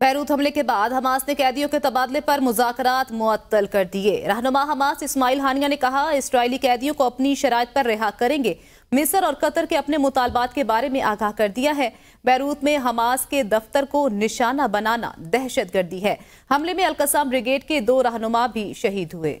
Beirut हमले के बाद हमास ने कैदियों के तबादले पर मुजाकरात मुअत्तल कर दिए रहनुमा हमास इस्माइल हानिया ने कहा इसराइली कैदियों को अपनी शरात पर रिहा करेंगे मिस्र और कतर के अपने मुतालबात के बारे में आगाह कर दिया है बैरूत में हमास के दफ्तर को निशाना बनाना दहशत गर्दी है हमले में अलकसाम ब्रिगेड के दो रहनुमा भी शहीद हुए